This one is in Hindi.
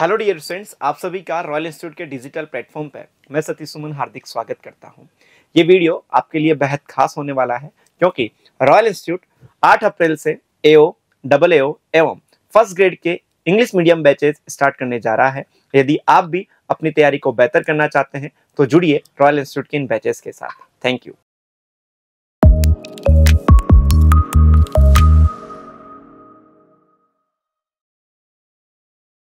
हेलो डियर फ्रेंड्स आप सभी का रॉयल इंस्टीट्यूट के डिजिटल प्लेटफॉर्म पर मैं सतीश सुमन हार्दिक स्वागत करता हूं ये वीडियो आपके लिए बेहद खास होने वाला है क्योंकि रॉयल इंस्टीट्यूट 8 अप्रैल से एओ डबल एओ एवं फर्स्ट ग्रेड के इंग्लिश मीडियम बैचेज स्टार्ट करने जा रहा है यदि आप भी अपनी तैयारी को बेहतर करना चाहते हैं तो जुड़िए रॉयल इंस्टीट्यूट के इन बैचेज के साथ थैंक यू